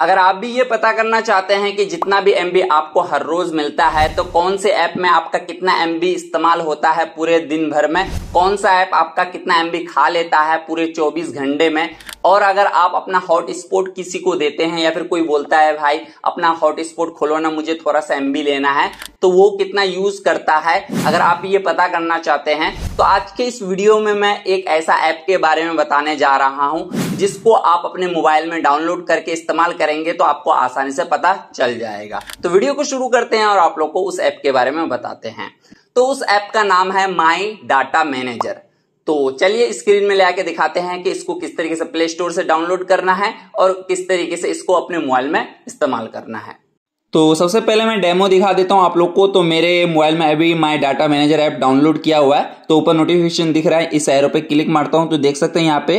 अगर आप भी ये पता करना चाहते हैं कि जितना भी एम आपको हर रोज मिलता है तो कौन से ऐप में आपका कितना एम इस्तेमाल होता है पूरे दिन भर में कौन सा ऐप आपका कितना एम खा लेता है पूरे 24 घंटे में और अगर आप अपना हॉटस्पॉट किसी को देते हैं या फिर कोई बोलता है भाई अपना हॉटस्पॉट खोलो ना मुझे थोड़ा सा एमबी लेना है तो वो कितना यूज करता है अगर आप ये पता करना चाहते हैं तो आज के इस वीडियो में मैं एक ऐसा ऐप के बारे में बताने जा रहा हूं जिसको आप अपने मोबाइल में डाउनलोड करके इस्तेमाल करेंगे तो आपको आसानी से पता चल जाएगा तो वीडियो को शुरू करते हैं और आप लोग को उस ऐप के बारे में बताते हैं तो उस ऐप का नाम है माई डाटा मैनेजर तो चलिए स्क्रीन में ले आके दिखाते हैं कि इसको किस तरीके से प्ले स्टोर से डाउनलोड करना है और किस तरीके से इसको अपने मोबाइल में इस्तेमाल करना है तो सबसे पहले मैं डेमो दिखा देता हूँ आप लोग को तो मेरे मोबाइल में अभी my data manager app download किया हुआ है तो ऊपर नोटिफिकेशन दिख रहा है इस एरो पे क्लिक मारता हूँ तो देख सकते हैं यहाँ पे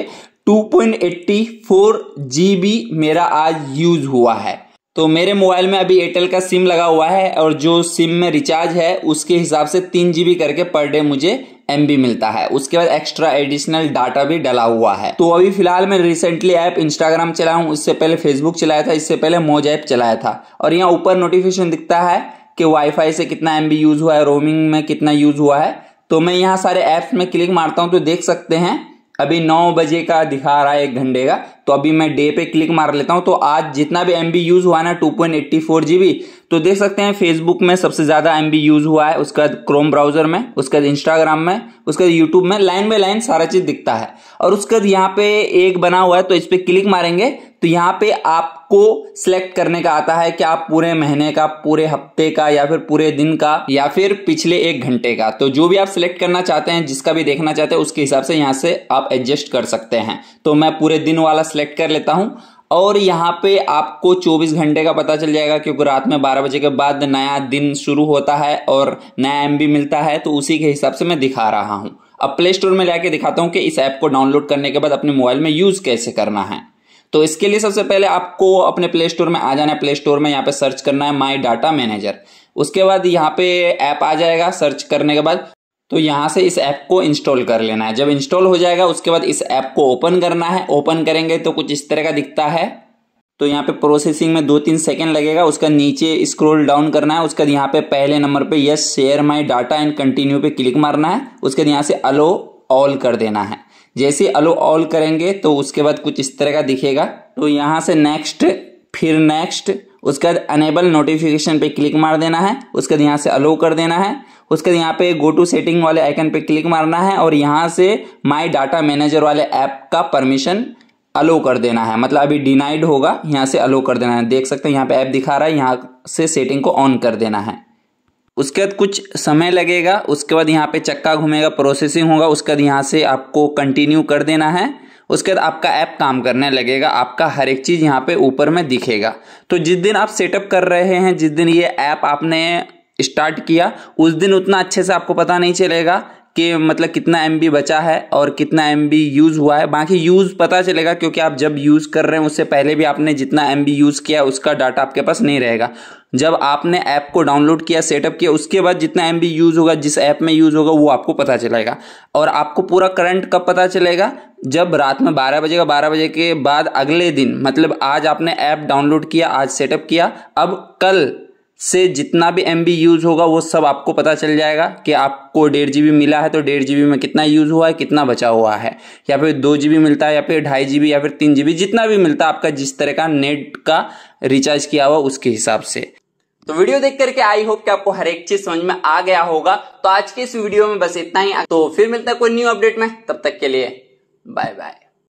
2.84 जीबी मेरा आज यूज हुआ है तो मेरे मोबाइल में अभी एयरटेल का सिम लगा हुआ है और जो सिम में रिचार्ज है उसके हिसाब से तीन जीबी करके पर डे मुझे एम मिलता है उसके बाद एक्स्ट्रा एडिशनल डाटा भी डला हुआ है तो अभी फिलहाल मैं रिसेंटली ऐप इंस्टाग्राम चला हूँ इससे पहले फेसबुक चलाया था इससे पहले मोज ऐप चलाया था और यहाँ ऊपर नोटिफिकेशन दिखता है कि वाईफाई से कितना एम यूज हुआ है रोमिंग में कितना यूज हुआ है तो मैं यहाँ सारे ऐप्स में क्लिक मारता हूँ तो देख सकते हैं अभी नौ बजे का दिखा रहा है एक घंटे का तो अभी मैं डे पे क्लिक मार लेता हूँ तो आज जितना भी एम यूज़ हुआ ना टू पॉइंट एट्टी फोर तो देख सकते हैं फेसबुक में सबसे ज़्यादा एम यूज़ हुआ है उसका क्रोम ब्राउजर में उसका इंस्टाग्राम में उसका यूट्यूब में लाइन बाई लाइन सारा चीज़ दिखता है और उसके बाद यहाँ पे एक बना हुआ है तो इस पर क्लिक मारेंगे तो यहाँ पे आपको सिलेक्ट करने का आता है कि आप पूरे महीने का पूरे हफ्ते का या फिर पूरे दिन का या फिर पिछले एक घंटे का तो जो भी आप सिलेक्ट करना चाहते हैं जिसका भी देखना चाहते हैं उसके हिसाब से यहाँ से आप एडजस्ट कर सकते हैं तो मैं पूरे दिन वाला सेलेक्ट कर लेता हूँ और यहाँ पे आपको 24 घंटे का पता चल जाएगा क्योंकि रात में 12 बजे के बाद नया दिन शुरू होता है और नया एम मिलता है तो उसी के हिसाब से मैं दिखा रहा हूँ अब प्ले स्टोर में जाके दिखाता हूँ कि इस ऐप को डाउनलोड करने के बाद अपने मोबाइल में यूज़ कैसे करना है तो इसके लिए सबसे पहले आपको अपने प्ले स्टोर में आ जाना है प्ले स्टोर में यहाँ पे सर्च करना है माई डाटा मैनेजर उसके बाद यहाँ पे ऐप आ जाएगा सर्च करने के बाद तो यहाँ से इस ऐप को इंस्टॉल कर लेना है जब इंस्टॉल हो जाएगा उसके बाद इस ऐप को ओपन करना है ओपन करेंगे तो कुछ इस तरह का दिखता है तो यहाँ पे प्रोसेसिंग में दो तीन सेकंड लगेगा उसका नीचे स्क्रॉल डाउन करना है उसके बाद यहाँ पे पहले नंबर पे yes share my data and continue पे क्लिक मारना है उसके बाद यहाँ से अलो ऑल कर देना है जैसे अलो ऑल करेंगे तो उसके बाद कुछ इस तरह का दिखेगा तो यहाँ से नेक्स्ट फिर नेक्स्ट उसके बाद अनेबल नोटिफिकेशन पे क्लिक मार देना है उसके बाद यहाँ से अलो कर देना है उसके बाद यहाँ पे गो टू सेटिंग वाले आइकन पे क्लिक मारना है और यहाँ से माई डाटा मैनेजर वाले ऐप का परमिशन अलो कर देना है मतलब अभी डिनाइड होगा यहाँ से अलो कर देना है देख सकते हैं यहाँ पे ऐप दिखा रहा है यहाँ से सेटिंग को ऑन कर देना है उसके बाद कुछ समय लगेगा उसके बाद यहाँ पे चक्का घूमेगा प्रोसेसिंग होगा उसके बाद यहाँ से आपको कंटिन्यू कर देना है उसके बाद आपका ऐप काम करने लगेगा आपका हर एक चीज़ यहाँ पे ऊपर में दिखेगा तो जिस दिन आप सेटअप कर रहे हैं जिस दिन ये ऐप आपने स्टार्ट किया उस दिन उतना अच्छे से आपको पता नहीं चलेगा कि मतलब कितना एम बचा है और कितना एम यूज़ हुआ है बाकी यूज़ पता चलेगा क्योंकि आप जब यूज़ कर रहे हैं उससे पहले भी आपने जितना एम यूज़ किया उसका डाटा आपके पास नहीं रहेगा जब आपने ऐप को डाउनलोड किया सेटअप किया उसके बाद जितना एम यूज़ होगा जिस ऐप में यूज़ होगा वो आपको पता चलेगा और आपको पूरा करंट कब पता चलेगा जब रात में बारह बजे का बारह बजे के बाद अगले दिन मतलब आज आपने ऐप डाउनलोड किया आज सेटअप किया अब कल से जितना भी एम यूज़ होगा वो सब आपको पता चल जाएगा कि आपको डेढ़ जी मिला है तो डेढ़ जी में कितना यूज़ हुआ है कितना बचा हुआ है या फिर दो जी मिलता है या फिर ढाई जी या फिर तीन जी जितना भी मिलता है आपका जिस तरह का नेट का रिचार्ज किया हुआ उसके हिसाब से तो वीडियो देख करके आई होप कि आपको हर एक चीज समझ में आ गया होगा तो आज के इस वीडियो में बस इतना ही तो फिर मिलता है कोई न्यू अपडेट में तब तक के लिए बाय बाय